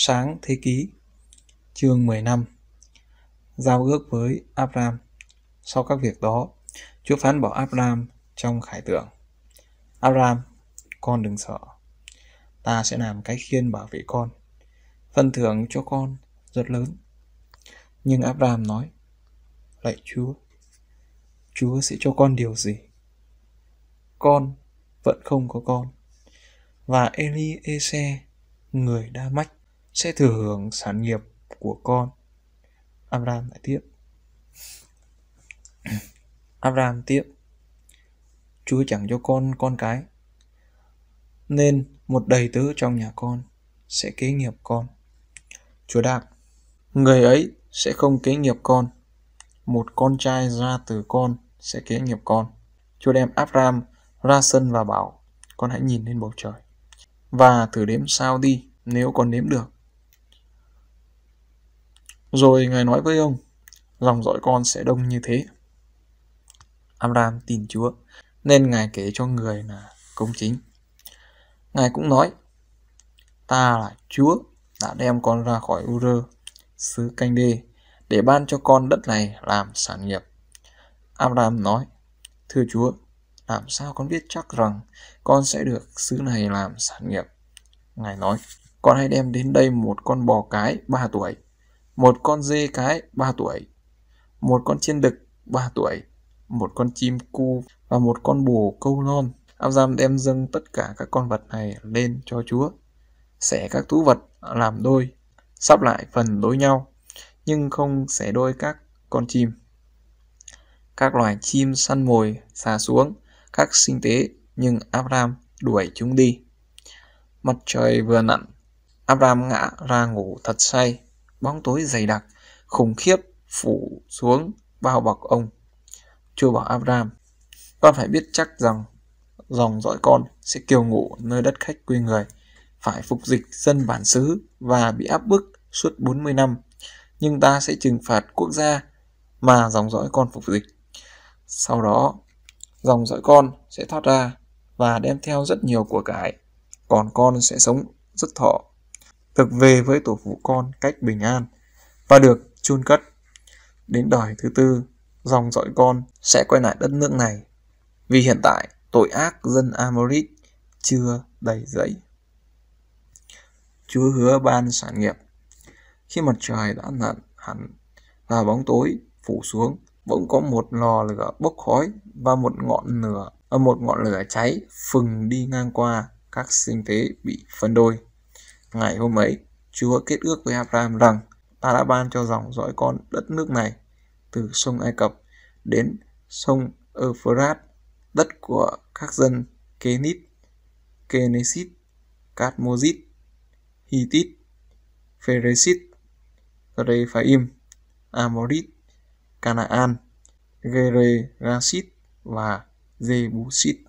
Sáng Thế Ký Chương 15 Giao ước với Abram Sau các việc đó, Chúa phán bảo Abram trong khải tượng Abram, con đừng sợ Ta sẽ làm cái khiên bảo vệ con phân thưởng cho con rất lớn Nhưng Abram nói Lạy Chúa Chúa sẽ cho con điều gì? Con vẫn không có con Và Eli Ese, người Đa Mách, sẽ thừa hưởng sản nghiệp của con. Abraham lại tiếp. Abraham tiếp. Chúa chẳng cho con con cái. Nên một đầy tớ trong nhà con sẽ kế nghiệp con. Chúa đáp, người ấy sẽ không kế nghiệp con. Một con trai ra từ con sẽ kế nghiệp con. Chúa đem Abraham ra sân và bảo, con hãy nhìn lên bầu trời. Và thử đếm sao đi nếu con đếm được rồi Ngài nói với ông, dòng dõi con sẽ đông như thế. Amram tin Chúa, nên Ngài kể cho người là công chính. Ngài cũng nói, ta là Chúa đã đem con ra khỏi Ur, xứ canh đê, để ban cho con đất này làm sản nghiệp. Amram nói, thưa Chúa, làm sao con biết chắc rằng con sẽ được xứ này làm sản nghiệp? Ngài nói, con hãy đem đến đây một con bò cái 3 tuổi một con dê cái 3 tuổi, một con chiên đực 3 tuổi, một con chim cu và một con bồ câu non. Abraham đem dâng tất cả các con vật này lên cho Chúa, xẻ các thú vật làm đôi, sắp lại phần đối nhau, nhưng không xẻ đôi các con chim. Các loài chim săn mồi xà xuống, các sinh tế, nhưng Abraham đuổi chúng đi. Mặt trời vừa nặn, Abraham ngã ra ngủ thật say bóng tối dày đặc, khủng khiếp phủ xuống bao bọc ông. Chúa bảo Abraham, con phải biết chắc rằng dòng dõi con sẽ kiều ngụ nơi đất khách quê người, phải phục dịch dân bản xứ và bị áp bức suốt 40 năm. Nhưng ta sẽ trừng phạt quốc gia mà dòng dõi con phục dịch. Sau đó, dòng dõi con sẽ thoát ra và đem theo rất nhiều của cải, còn con sẽ sống rất thọ được về với tổ phụ con cách bình an và được chôn cất. Đến đời thứ tư, dòng dõi con sẽ quay lại đất nước này vì hiện tại tội ác dân Amorit chưa đầy dẫy. Chúa hứa ban sản nghiệp. Khi mặt trời đã nặn hẳn và bóng tối phủ xuống, vẫn có một lò lửa bốc khói và một ngọn lửa ở ờ, một ngọn lửa cháy phừng đi ngang qua các sinh tế bị phân đôi. Ngày hôm ấy, Chúa kết ước với Abraham rằng ta đã ban cho dòng dõi con đất nước này từ sông Ai Cập đến sông Euphrates, đất của các dân Kenit, Kenesit, Katmozit, Hitit, Pheresit, Rephaim, Amorit, Canaan, Gerasit và Jebusit.